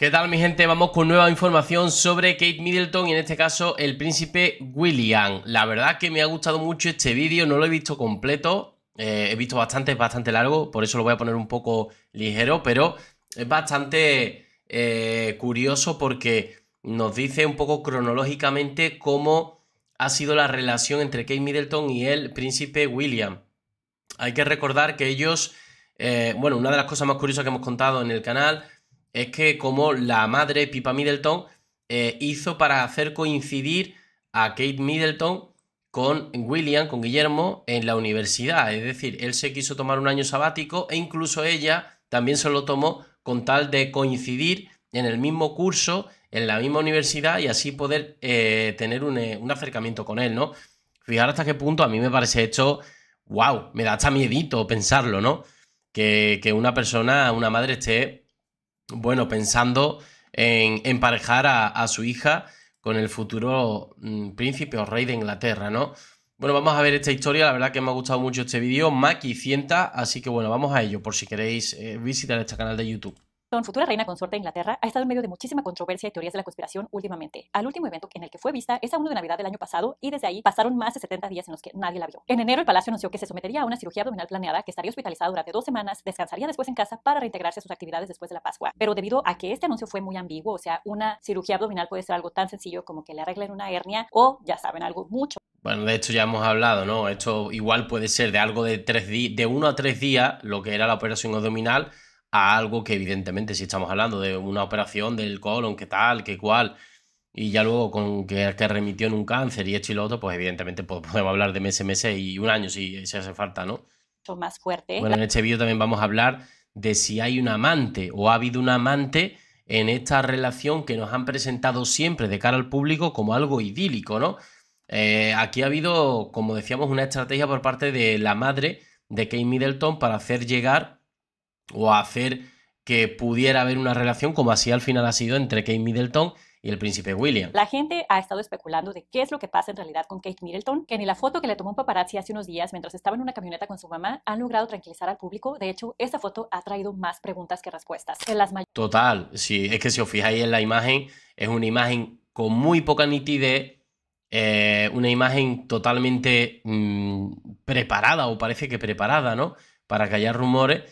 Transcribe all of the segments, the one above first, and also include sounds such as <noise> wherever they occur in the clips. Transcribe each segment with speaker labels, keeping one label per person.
Speaker 1: ¿Qué tal mi gente? Vamos con nueva información sobre Kate Middleton y en este caso el príncipe William. La verdad que me ha gustado mucho este vídeo, no lo he visto completo, eh, he visto bastante, es bastante largo, por eso lo voy a poner un poco ligero, pero es bastante eh, curioso porque nos dice un poco cronológicamente cómo ha sido la relación entre Kate Middleton y el príncipe William. Hay que recordar que ellos, eh, bueno, una de las cosas más curiosas que hemos contado en el canal es que como la madre Pipa Middleton eh, hizo para hacer coincidir a Kate Middleton con William, con Guillermo, en la universidad. Es decir, él se quiso tomar un año sabático e incluso ella también se lo tomó con tal de coincidir en el mismo curso, en la misma universidad y así poder eh, tener eh, un, acercamiento con él, ¿no? Fijar hasta qué punto a mí me parece hecho, wow, me da hasta miedito pensarlo, ¿no? Que, que una persona, una madre esté bueno, pensando en emparejar a, su hija con el futuro mm, príncipe o rey de Inglaterra, ¿no? Bueno, vamos a ver esta historia, la verdad que me ha gustado mucho este vídeo, Maki Cienta, así que bueno, vamos a ello por si queréis eh, visitar este canal de YouTube.
Speaker 2: Son futura reina consorte de Inglaterra ha estado en medio de muchísima controversia y teorías de la conspiración últimamente. Al último evento en el que fue vista es a uno de Navidad del año pasado y desde ahí pasaron más de 70 días en los que nadie la vio. En enero el palacio anunció que se sometería a una cirugía abdominal planeada, que estaría hospitalizada durante dos semanas, descansaría después en casa para reintegrarse a sus actividades después de la Pascua. Pero debido a que este anuncio fue muy ambiguo, o sea, una cirugía abdominal puede ser algo tan sencillo como que le arreglen una hernia o, ya saben, algo mucho
Speaker 1: bueno, de hecho ya hemos hablado, ¿no? Esto igual puede ser de algo de tres de uno a tres días, lo que era la operación abdominal, a algo que evidentemente si estamos hablando de una operación del colon, que tal, que cual, y ya luego con que, remitió en un cáncer y esto y lo otro, pues evidentemente <laughs> podemos hablar de meses, meses y un año si, se hace falta, ¿no?
Speaker 2: más fuerte. Bueno, en
Speaker 1: este vídeo también vamos a hablar de si hay un amante o ha habido un amante en esta relación que nos han presentado siempre de cara al público como algo idílico, ¿no? Eh, aquí ha habido, como decíamos, una estrategia por parte de la madre de Kate Middleton para hacer llegar o hacer que pudiera haber una relación como así al final ha sido entre Kate Middleton y el príncipe William.
Speaker 2: La gente ha estado especulando de qué es lo que pasa en realidad con Kate Middleton, que en la foto que le tomó un paparazzi hace unos días mientras estaba en una camioneta con su mamá, han logrado tranquilizar al público. De hecho, esta foto ha traído más preguntas que respuestas.
Speaker 1: Total, sí, es que si os fijáis en la imagen, es una imagen con muy poca nitidez, eh, una imagen totalmente mm, preparada o parece que preparada, ¿no? Para callar rumores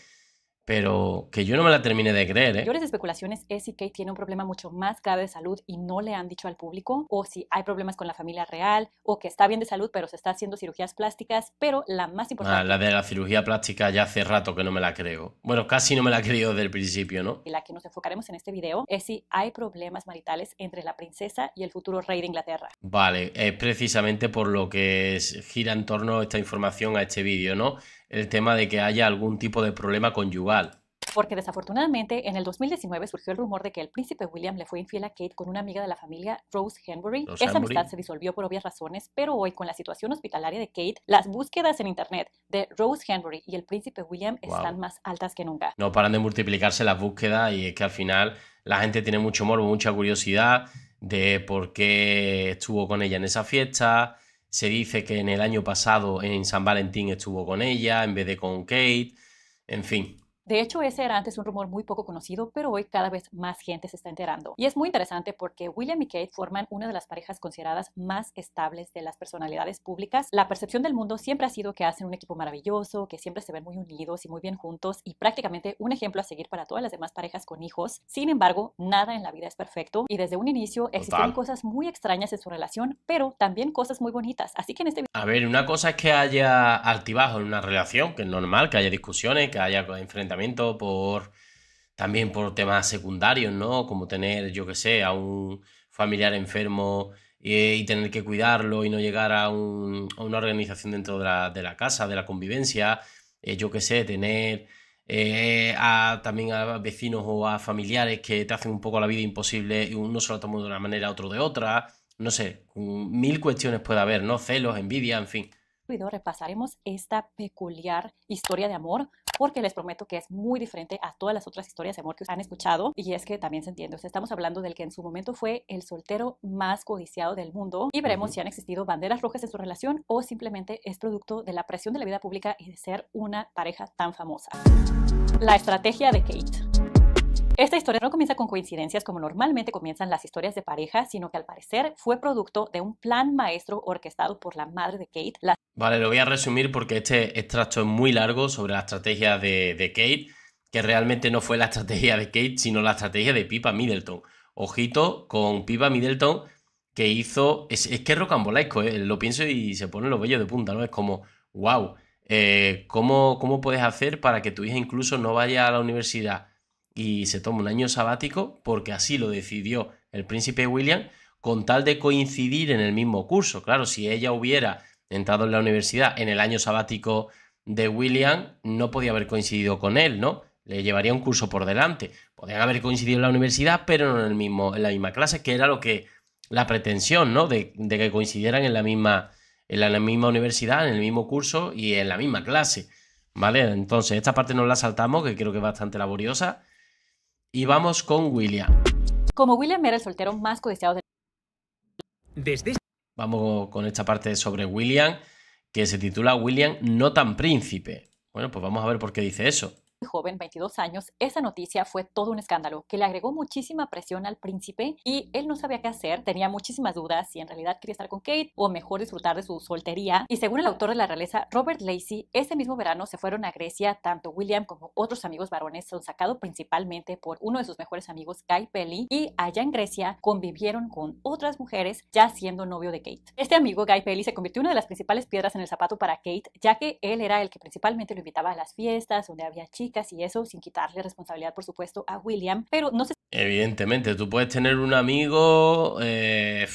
Speaker 1: pero que yo no me la termine de creer. ¿eh? las
Speaker 2: especulaciones es si Kate tiene un problema mucho más grave de salud y no le han dicho al público, o si hay problemas con la familia real, o que está bien de salud pero se está haciendo cirugías plásticas, pero la más ah, importante...
Speaker 1: Ah, la de la cirugía plástica ya hace rato que no me la creo. Bueno, casi no me la creo desde el principio, ¿no?
Speaker 2: Y la que nos enfocaremos en este video es si hay problemas maritales entre la princesa y el futuro rey de Inglaterra.
Speaker 1: Vale, es precisamente por lo que gira en torno esta información a este vídeo, ¿no? el tema de que haya algún tipo de problema conyugal.
Speaker 2: Porque desafortunadamente en el 2019 surgió el rumor de que el príncipe William le fue infiel a Kate con una amiga de la familia, Rose Henry. Esa amistad se disolvió por obvias razones, pero hoy con la situación hospitalaria de Kate, las búsquedas en internet de Rose Henry y el príncipe William están más altas que nunca.
Speaker 1: No paran de multiplicarse las búsquedas y es que al final la gente tiene mucho morbo, mucha curiosidad de por qué estuvo con ella en esa fiesta, se dice que en el año pasado en San Valentín estuvo con ella en vez de con Kate. En fin,
Speaker 2: de hecho, ese era antes un rumor muy poco conocido, pero hoy cada vez más gente se está enterando. Y es muy interesante porque William y Kate forman una de las parejas consideradas más estables de las personalidades públicas. La percepción del mundo siempre ha sido que hacen un equipo maravilloso, que siempre se ven muy unidos y muy bien juntos y prácticamente un ejemplo a seguir para todas las demás parejas con hijos. Sin embargo, nada en la vida es perfecto y desde un inicio existen cosas muy extrañas en su relación, pero también cosas muy bonitas. Así que en este A
Speaker 1: ver, una cosa es que haya altibajos en una relación, que es normal que haya discusiones, que haya enfrentamientos por también por temas secundarios, ¿no? Como tener, yo que sé, a un familiar enfermo eh, y, tener que cuidarlo y no llegar a, una organización dentro de la, casa, de la convivencia, eh, yo que sé, tener eh, también a vecinos o a familiares que te hacen un poco la vida imposible y uno se lo toma de una manera, otro de otra, no sé, mil cuestiones puede haber, ¿no? Celos, envidia, en fin
Speaker 2: repasaremos esta peculiar historia de amor porque les prometo que es muy diferente a todas las otras historias de amor que han escuchado y es que también se entiende. O sea, estamos hablando del que en su momento fue el soltero más codiciado del mundo y veremos si han existido banderas rojas en su relación o simplemente es producto de la presión de la vida pública y de ser una pareja tan famosa. La estrategia de Kate. Esta historia no comienza con coincidencias como normalmente comienzan las historias de pareja, sino que al parecer fue producto de un plan maestro orquestado por la madre de Kate.
Speaker 1: Vale, lo voy a resumir porque este extracto es muy largo sobre la estrategia de, Kate, que realmente no fue la estrategia de Kate, sino la estrategia de Pipa Middleton. Ojito con Pipa Middleton, que hizo. Es, que es rocambolesco, ¿eh? lo pienso y se pone los vellos de punta, ¿no? Es como, wow, eh, ¿cómo, ¿cómo puedes hacer para que tu hija incluso no vaya a la universidad? y se toma un año sabático porque así lo decidió el príncipe William con tal de coincidir en el mismo curso. Claro, si ella hubiera entrado en la universidad en el año sabático de William, no podía haber coincidido con él, ¿no? Le llevaría un curso por delante. Podían haber coincidido en la universidad, pero no en, el mismo, en la misma clase, que era lo que la pretensión, ¿no? De, que coincidieran en la, misma, en la misma universidad, en el mismo curso y en la misma clase. ¿Vale? Entonces, esta parte nos la saltamos, que creo que es bastante laboriosa. Y vamos con William.
Speaker 2: Como William era el soltero más codiciado del...
Speaker 1: Desde... Vamos con esta parte sobre William, que se titula William no tan príncipe. Bueno, pues vamos a ver por qué dice eso
Speaker 2: joven, 22 años, esa noticia fue todo un escándalo que le agregó muchísima presión al príncipe y él no sabía qué hacer, tenía muchísimas dudas si en realidad quería estar con Kate o mejor disfrutar de su soltería. Y según el autor de la realeza, Robert Lacey, ese mismo verano se fueron a Grecia, tanto William como otros amigos varones son sacados principalmente por uno de sus mejores amigos, Guy Pelly, y allá en Grecia convivieron con otras mujeres ya siendo novio de Kate. Este amigo, Guy Pelly, se convirtió una de las principales piedras en el zapato para Kate, ya que él era el que principalmente lo invitaba a las fiestas, donde había chicas y eso, sin quitarle responsabilidad, por supuesto, a William, pero no sé.
Speaker 1: Evidentemente, tú puedes tener un amigo. Eh,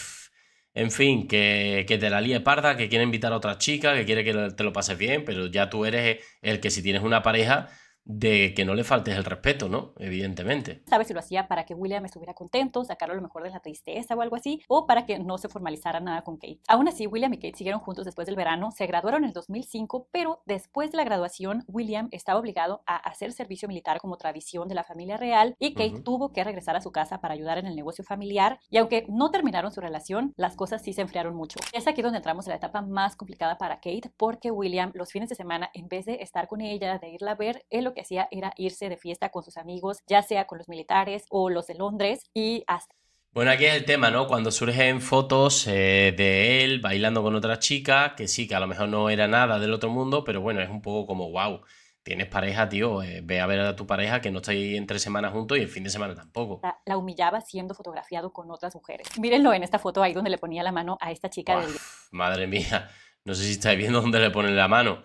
Speaker 1: en fin, que, te la líe parda, que quiere invitar a otra chica, que quiere que te lo pases bien, pero ya tú eres el que si tienes una pareja, de que no le faltes el respeto, ¿no? Evidentemente.
Speaker 2: Sabes si lo hacía para que William estuviera contento, sacarlo a lo mejor de la tristeza o algo así, o para que no se formalizara nada con Kate. Aún así, William y Kate siguieron juntos después del verano, se graduaron en el 2005, pero después de la graduación, William estaba obligado a hacer servicio militar como tradición de la familia real y Kate tuvo que regresar a su casa para ayudar en el negocio familiar y aunque no terminaron su relación, las cosas sí se enfriaron mucho. Es aquí donde entramos en la etapa más complicada para Kate porque William los fines de semana, en vez de estar con ella, de irla a ver, él lo que hacía era irse de fiesta con sus amigos, ya sea con los militares o los de Londres, y hasta
Speaker 1: bueno, aquí es el tema, ¿no? Cuando surgen fotos eh, de él bailando con otra chica, que sí, que a lo mejor no era nada del otro mundo, pero bueno, es un poco como, wow, tienes pareja, tío, eh, ve a ver a tu pareja que no está ahí entre semanas juntos y el fin de semana tampoco.
Speaker 2: La, humillaba siendo fotografiado con otras mujeres. Mírenlo en esta foto ahí donde le ponía la mano a esta chica. del...
Speaker 1: Madre mía, no sé si estáis viendo dónde le ponen la mano.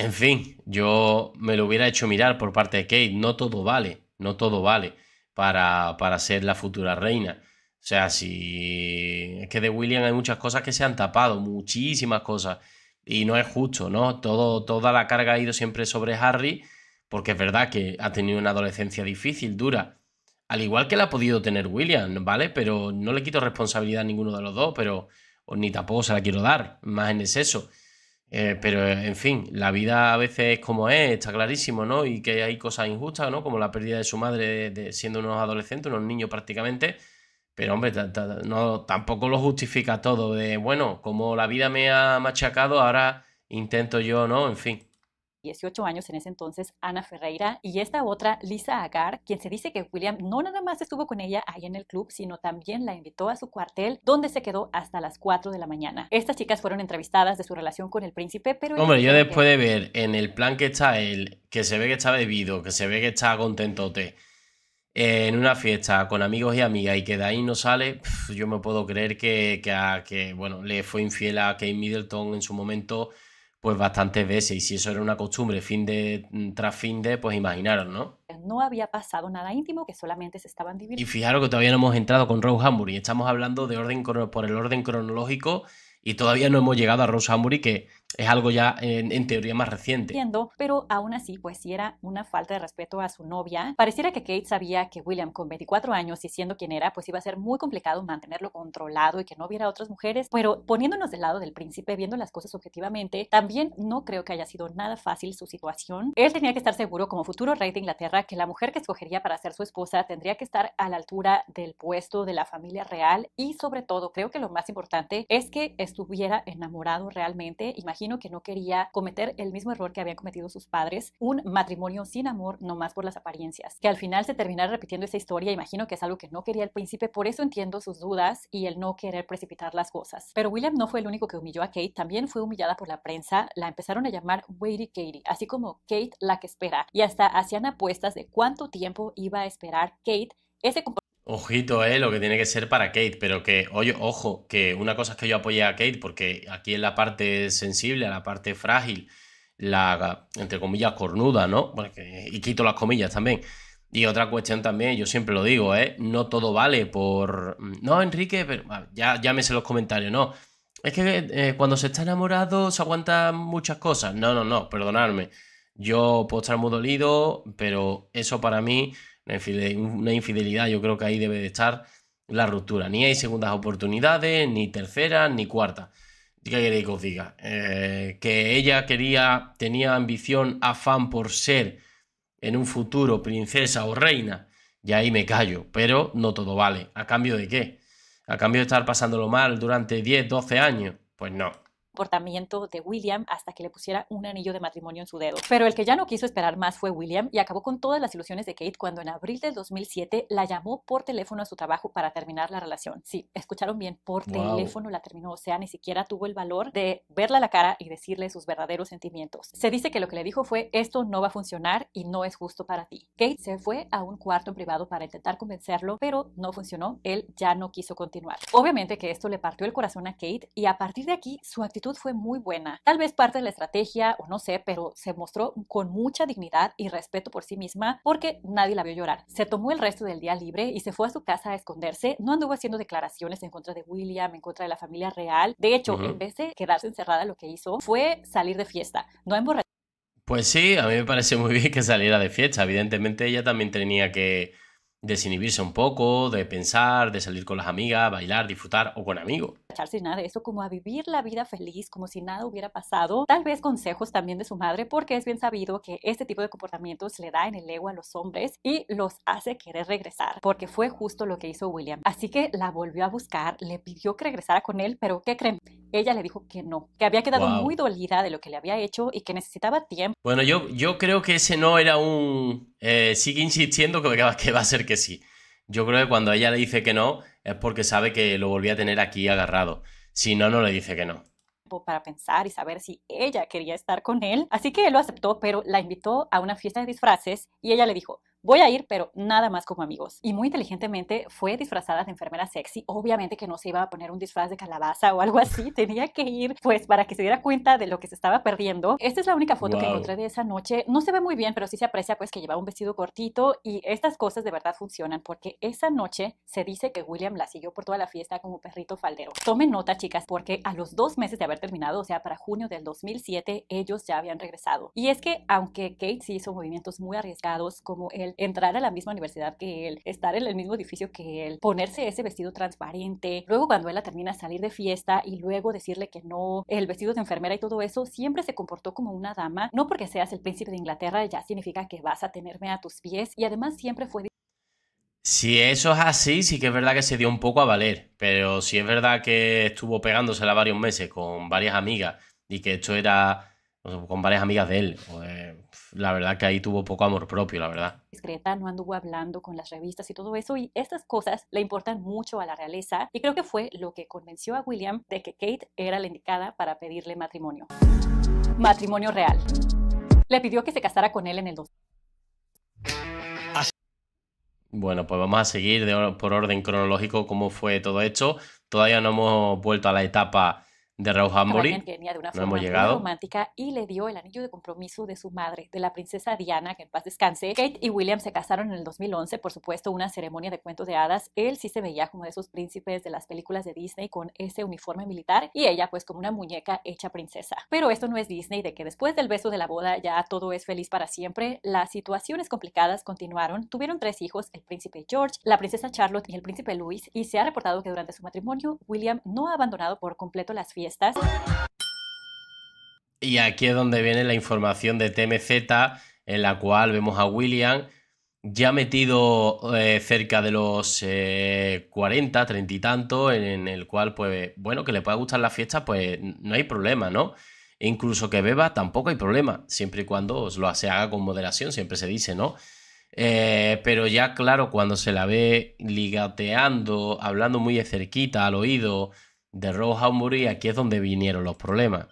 Speaker 1: En fin, yo me lo hubiera hecho mirar por parte de Kate. No todo vale, no todo vale para, para ser la futura reina. O sea, si es que de William hay muchas cosas que se han tapado, muchísimas cosas. Y no es justo, ¿no? Todo, toda la carga ha ido siempre sobre Harry, porque es verdad que ha tenido una adolescencia difícil, dura. Al igual que la ha podido tener William, ¿vale? Pero no le quito responsabilidad a ninguno de los dos, pero ni tampoco se la quiero dar, más en exceso. Eh, pero, en fin, la vida a veces es como es, está clarísimo, ¿no? Y que hay cosas injustas, ¿no? Como la pérdida de su madre siendo unos adolescentes, unos niños prácticamente. Pero, hombre, no, tampoco lo justifica todo. De, bueno, como la vida me ha machacado, ahora intento yo, ¿no? En fin.
Speaker 2: 18 años en ese entonces, Ana Ferreira, y esta otra, Lisa Agar, quien se dice que William no nada más estuvo con ella ahí en el club, sino también la invitó a su cuartel, donde se quedó hasta las 4 de la mañana. Estas chicas fueron entrevistadas de su relación con el príncipe, pero... Hombre, yo después de
Speaker 1: ver en el plan que está él, que se ve que está bebido, que se ve que está contentote, eh, en una fiesta con amigos y amigas y que de ahí no sale, yo me puedo creer que, que, que bueno, le fue infiel a Kate Middleton en su momento pues bastantes veces. Y si eso era una costumbre fin de mm, tras fin de, pues imaginaron ¿no?
Speaker 2: No había pasado nada íntimo, que solamente se estaban dividiendo. Y
Speaker 1: fijaros que todavía no hemos entrado con Rose Hambury. Estamos hablando de orden por el orden cronológico y todavía no hemos llegado a Rose Hambury, que es algo ya en, teoría más reciente.
Speaker 2: pero aún así, pues si era una falta de respeto a su novia, pareciera que Kate sabía que William con 24 años y siendo quien era, pues iba a ser muy complicado mantenerlo controlado y que no hubiera otras mujeres, pero poniéndonos del lado del príncipe, viendo las cosas objetivamente, también no creo que haya sido nada fácil su situación. Él tenía que estar seguro como futuro rey de Inglaterra que la mujer que escogería para ser su esposa tendría que estar a la altura del puesto de la familia real y sobre todo, creo que lo más importante es que estuviera enamorado realmente imagino que no quería cometer el mismo error que habían cometido sus padres, un matrimonio sin amor no nomás por las apariencias, que al final se terminara repitiendo esa historia, imagino que es algo que no quería el príncipe, por eso entiendo sus dudas y el no querer precipitar las cosas. Pero William no fue el único que humilló a Kate, también fue humillada por la prensa, la empezaron a llamar Waity Katie, así como Kate la que espera, y hasta hacían apuestas de cuánto tiempo iba a esperar Kate ese comportamiento
Speaker 1: Ojito, eh, lo que tiene que ser para Kate, pero que, ojo, que una cosa es que yo apoye a Kate, porque aquí en la parte sensible, a la parte frágil, la, entre comillas, cornuda, ¿no? y quito las comillas también. Y otra cuestión también, yo siempre lo digo, ¿eh? No todo vale por... No, Enrique, pero ya, llámese los comentarios, no. Es que eh, cuando se está enamorado se aguantan muchas cosas. No, no, no, perdonadme. Yo puedo estar muy dolido, pero eso para mí una infidelidad yo creo que ahí debe de estar la ruptura. Ni hay segundas oportunidades, ni tercera, ni cuarta ¿Qué queréis que os diga? Eh, que ella quería, tenía ambición, afán por ser en un futuro princesa o reina. Y ahí me callo, pero no todo vale. ¿A cambio de qué? ¿A cambio de estar pasándolo mal durante 10, 12 años? Pues no,
Speaker 2: comportamiento de William hasta que le pusiera un anillo de matrimonio en su dedo. Pero el que ya no quiso esperar más fue William y acabó con todas las ilusiones de Kate cuando en abril del 2007 la llamó por teléfono a su trabajo para terminar la relación. Sí, escucharon bien, por teléfono la terminó, o sea, ni siquiera tuvo el valor de verla a la cara y decirle sus verdaderos sentimientos. Se dice que lo que le dijo fue, esto no va a funcionar y no es justo para ti. Kate se fue a un cuarto en privado para intentar convencerlo, pero no funcionó, él ya no quiso continuar. Obviamente que esto le partió el corazón a Kate y a partir de aquí su actitud fue muy buena. Tal vez parte de la estrategia, o no sé, pero se mostró con mucha dignidad y respeto por sí misma porque nadie la vio llorar. Se tomó el resto del día libre y se fue a su casa a esconderse. No anduvo haciendo declaraciones en contra de William, en contra de la familia real. De hecho, en vez de quedarse encerrada, lo que hizo fue salir de fiesta. No emborrachar.
Speaker 1: Pues sí, a mí me parece muy bien que saliera de fiesta. Evidentemente ella también tenía que desinhibirse un poco, de pensar, de salir con las amigas, bailar, disfrutar o con amigos.
Speaker 2: sin nada de eso, como a vivir la vida feliz, como si nada hubiera pasado. Tal vez consejos también de su madre, porque es bien sabido que este tipo de comportamientos le da en el ego a los hombres y los hace querer regresar, porque fue justo lo que hizo William. Así que la volvió a buscar, le pidió que regresara con él, pero ¿qué creen? ella le dijo que no, que había quedado muy dolida de lo que le había hecho y que necesitaba tiempo.
Speaker 1: Bueno, yo, yo creo que ese no era un... Eh, sigue insistiendo que va, que va a ser que sí. Yo creo que cuando ella le dice que no es porque sabe que lo volvía a tener aquí agarrado. Si no, no le dice que no
Speaker 2: para pensar y saber si ella quería estar con él. Así que él lo aceptó, pero la invitó a una fiesta de disfraces y ella le dijo, Voy a ir, pero nada más como amigos. Y muy inteligentemente fue disfrazada de enfermera sexy. Obviamente que no se iba a poner un disfraz de calabaza o algo así. <laughs> Tenía que ir, pues, para que se diera cuenta de lo que se estaba perdiendo. Esta es la única foto que encontré de esa noche. No se ve muy bien, pero sí se aprecia, pues, que llevaba un vestido cortito. Y estas cosas de verdad funcionan porque esa noche se dice que William la siguió por toda la fiesta como perrito faldero. Tomen nota, chicas, porque a los dos meses de haber terminado, o sea, para junio del 2007, ellos ya habían regresado. Y es que, aunque Kate sí hizo movimientos muy arriesgados, como el entrar a la misma universidad que él, estar en el mismo edificio que él, ponerse ese vestido transparente, luego cuando él la termina salir de fiesta y luego decirle que no, el vestido de enfermera y todo eso, siempre se comportó como una dama, no porque seas el príncipe de Inglaterra ya significa que vas a tenerme a tus pies y además siempre fue
Speaker 1: si eso es así, sí que es verdad que se dio un poco a valer, pero si es verdad que estuvo pegándosela varios meses con varias amigas y que esto era pues, con varias amigas de él. Pues, la verdad que ahí tuvo poco amor propio, la verdad.
Speaker 2: Discreta, no anduvo hablando con las revistas y todo eso, y estas cosas le importan mucho a la realeza, y creo que fue lo que convenció a William de que Kate era la indicada para pedirle matrimonio. Matrimonio real. Le pidió que se casara con él en el 2.
Speaker 1: Bueno, pues vamos a seguir por orden cronológico cómo fue todo esto. Todavía no hemos vuelto a la etapa de Raúl Hambury. una no hemos llegado.
Speaker 2: romántica y le dio el anillo de compromiso de su madre, de la princesa Diana, que en paz descanse. Kate y William se casaron en el 2011, por supuesto, una ceremonia de cuentos de hadas. Él sí se veía como de esos príncipes de las películas de Disney con ese uniforme militar y ella pues como una muñeca hecha princesa. Pero esto no es Disney, de que después del beso de la boda ya todo es feliz para siempre. Las situaciones complicadas continuaron. Tuvieron tres hijos, el príncipe George, la princesa Charlotte y el príncipe Louis, y se ha reportado que durante su matrimonio William no ha abandonado por completo las fiestas
Speaker 1: y aquí es donde viene la información de TMZ, en la cual vemos a William ya metido eh, cerca de los 40, eh, 30 y tanto, en, el cual, pues, bueno, que le pueda gustar la fiesta, pues no hay problema, ¿no? E incluso que beba tampoco hay problema, siempre y cuando lo se haga con moderación, siempre se dice, ¿no? Eh, pero ya, claro, cuando se la ve ligateando, hablando muy cerquita al oído, de Rose Murray aquí es donde vinieron los problemas.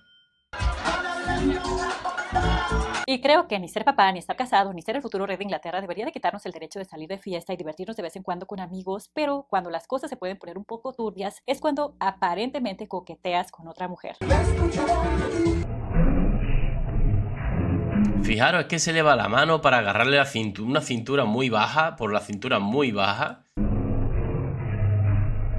Speaker 2: Y creo que ni ser papá, ni estar casado, ni ser el futuro rey de Inglaterra debería de quitarnos el derecho de salir de fiesta y divertirnos de vez en cuando con amigos, pero cuando las cosas se pueden poner un poco turbias es cuando aparentemente coqueteas con otra mujer.
Speaker 1: Fijaros, que se le la mano para agarrarle una cintura muy baja, por la cintura muy baja,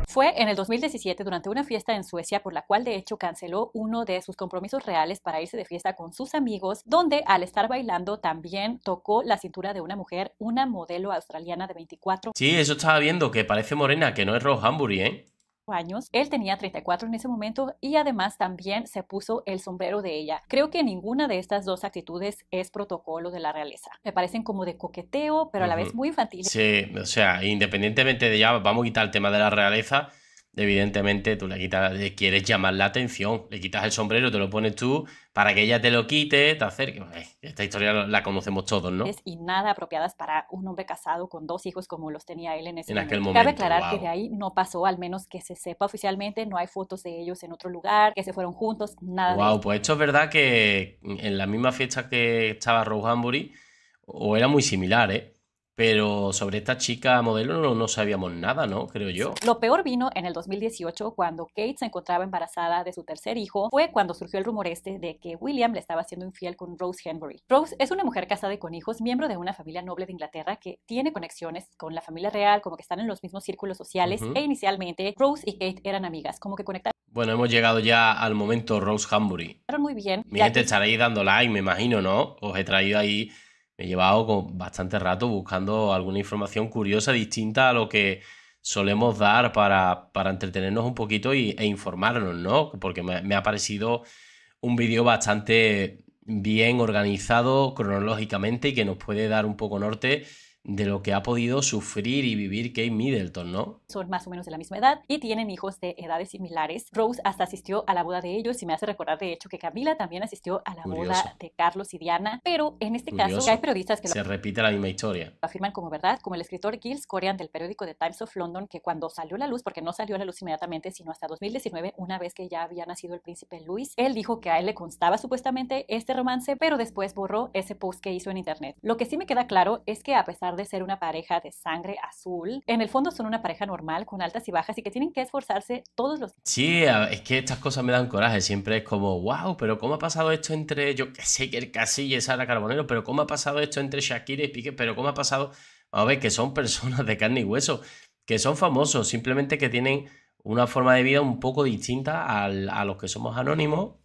Speaker 2: fue en el 2017 durante una fiesta en Suecia por la cual de hecho canceló uno de sus compromisos reales para irse de fiesta con sus amigos, donde al estar bailando también tocó la cintura de una mujer, una modelo australiana de 24. Sí,
Speaker 1: eso estaba viendo, que parece morena, que no es Rose Hambury, ¿eh?
Speaker 2: años, él tenía 34 en ese momento y además también se puso el sombrero de ella. Creo que ninguna de estas dos actitudes es protocolo de la realeza. Me parecen como de coqueteo, pero a la vez muy infantil.
Speaker 1: Sí, o sea, independientemente de ya, vamos a quitar el tema de la realeza evidentemente tú le quitas, quieres llamar la atención, le quitas el sombrero, te lo pones tú para que ella te lo quite, te acerque. Eh, esta historia la conocemos todos, ¿no?
Speaker 2: Y nada apropiadas para un hombre casado con dos hijos como los tenía él en ese momento. Aquel momento. Cabe aclarar que de ahí no pasó, al menos que se sepa oficialmente, no hay fotos de ellos en otro lugar, que se fueron juntos, nada. Wow,
Speaker 1: pues esto es verdad que en la misma fiesta que estaba Rose Hanbury, o era muy similar, ¿eh? Pero sobre esta chica modelo no, sabíamos nada, ¿no? Creo yo.
Speaker 2: Lo peor vino en el 2018, cuando Kate se encontraba embarazada de su tercer hijo. Fue cuando surgió el rumor este de que William le estaba siendo infiel con Rose Hanbury. Rose es una mujer casada y con hijos, miembro de una familia noble de Inglaterra que tiene conexiones con la familia real, como que están en los mismos círculos sociales. E inicialmente, Rose y Kate eran amigas, como que conectaban.
Speaker 1: Bueno, hemos llegado ya al momento Rose Hanbury.
Speaker 2: Muy bien. Mi te
Speaker 1: que... dando like, me imagino, ¿no? Os he traído ahí me he llevado con bastante rato buscando alguna información curiosa, distinta a lo que solemos dar para, entretenernos un poquito e informarnos, ¿no? Porque me ha parecido un vídeo bastante bien organizado cronológicamente y que nos puede dar un poco norte de lo que ha podido sufrir y vivir Kate Middleton, ¿no?
Speaker 2: Son más o menos de la misma edad y tienen hijos de edades similares. Rose hasta asistió a la boda de ellos y me hace recordar de hecho que Camila también asistió a la boda de Carlos y Diana, pero en este caso hay periodistas que... Se lo...
Speaker 1: la misma historia.
Speaker 2: afirman como verdad, como el escritor Giles corean del periódico The Times of London, que cuando salió a la luz, porque no salió a la luz inmediatamente, sino hasta 2019, una vez que ya había nacido el príncipe Luis, él dijo que a él le constaba supuestamente este romance, pero después borró ese post que hizo en internet. Lo que sí me queda claro es que a pesar de ser una pareja de sangre azul, en el fondo son una pareja normal con altas y bajas y que tienen que esforzarse todos los días
Speaker 1: Sí, es que estas cosas me dan coraje, siempre es como, wow, pero ¿cómo ha pasado esto entre, yo qué sé, que el Casillas, Sara Carbonero, pero ¿cómo ha pasado esto entre Shakira y Piqué, pero ¿cómo ha pasado? A ver, que son personas de carne y hueso, que son famosos, simplemente que tienen una forma de vida un poco distinta a los que somos anónimos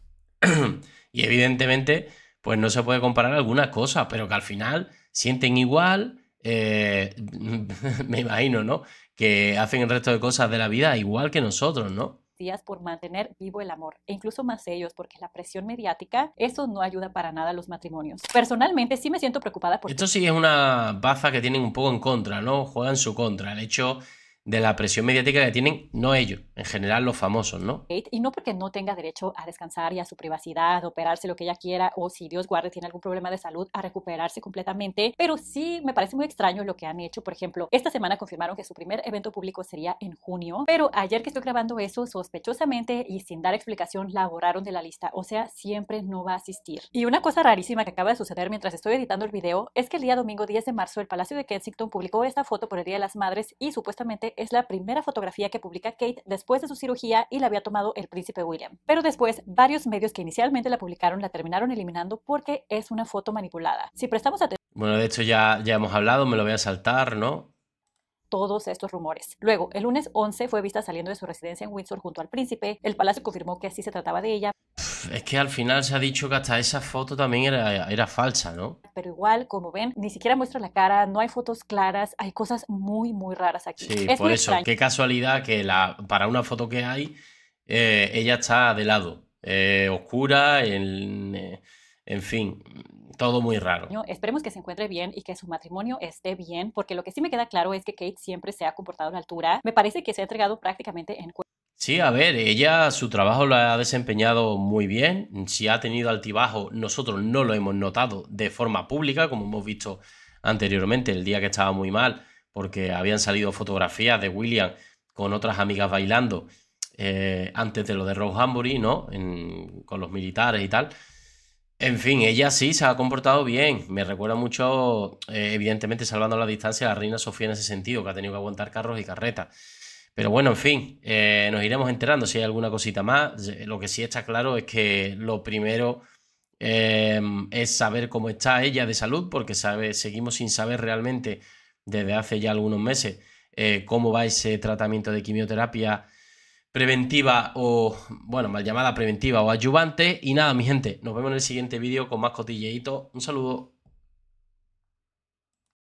Speaker 1: <clears throat> y evidentemente pues no se puede comparar algunas cosas, pero que al final sienten igual, eh, <laughs> me imagino, ¿no? Que hacen el resto de cosas de la vida igual que nosotros, ¿no?
Speaker 2: días por mantener vivo el amor, e incluso más ellos, porque la presión mediática, eso no ayuda para nada a los matrimonios. Personalmente sí me siento preocupada por... Esto
Speaker 1: sí es una baza que tienen un poco en contra, ¿no? Juegan su contra, el hecho de la presión mediática que tienen, no ellos, en general los famosos, ¿no?
Speaker 2: Y no porque no tenga derecho a descansar y a su privacidad, a operarse lo que ella quiera, o si Dios guarde tiene algún problema de salud, a recuperarse completamente, pero sí me parece muy extraño lo que han hecho. Por ejemplo, esta semana confirmaron que su primer evento público sería en junio, pero ayer que estoy grabando eso, sospechosamente y sin dar explicación, la borraron de la lista, o sea, siempre no va a asistir. Y una cosa rarísima que acaba de suceder mientras estoy editando el video es que el día domingo 10 de marzo el Palacio de Kensington publicó esta foto por el Día de las Madres y supuestamente es la primera fotografía que publica Kate después de su cirugía y la había tomado el príncipe William. Pero después, varios medios que inicialmente la publicaron la terminaron eliminando porque es una foto manipulada. Si prestamos atención...
Speaker 1: Bueno, de hecho ya, ya hemos hablado, me lo voy a saltar, ¿no?
Speaker 2: todos estos rumores. Luego, el lunes 11 fue vista saliendo de su residencia en Windsor junto al príncipe. El palacio confirmó que así se trataba de ella.
Speaker 1: Es que al final se ha dicho que hasta esa foto también era, falsa, ¿no?
Speaker 2: Pero igual, como ven, ni siquiera muestra la cara, no hay fotos claras, hay cosas muy, muy raras aquí. Sí, por eso, qué
Speaker 1: casualidad que la, para una foto que hay, eh, ella está de lado, eh, oscura, en eh, fin, todo muy raro.
Speaker 2: Esperemos que se encuentre bien y que su matrimonio esté bien, porque lo que sí me queda claro es que Kate siempre se ha comportado a la altura. Me parece que se ha entregado prácticamente en...
Speaker 1: Sí, a ver, ella su trabajo lo ha desempeñado muy bien. Si ha tenido altibajo, nosotros no lo hemos notado de forma pública, como hemos visto anteriormente el día que estaba muy mal, porque habían salido fotografías de William con otras amigas bailando eh, antes de lo de Rose Hambury, ¿no? con los militares y tal. En fin, ella sí se ha comportado bien. Me recuerda mucho, eh, evidentemente, salvando la distancia a la reina Sofía en ese sentido, que ha tenido que aguantar carros y carretas. Pero bueno, en fin, eh, nos iremos enterando si hay alguna cosita más. Eh, lo que sí está claro es que lo primero es saber cómo está ella de salud, porque seguimos sin saber realmente desde hace ya algunos meses cómo va ese tratamiento de quimioterapia preventiva o, bueno, mal llamada preventiva o ayudante Y nada, mi gente, nos vemos en el siguiente vídeo con más cotilleito Un saludo.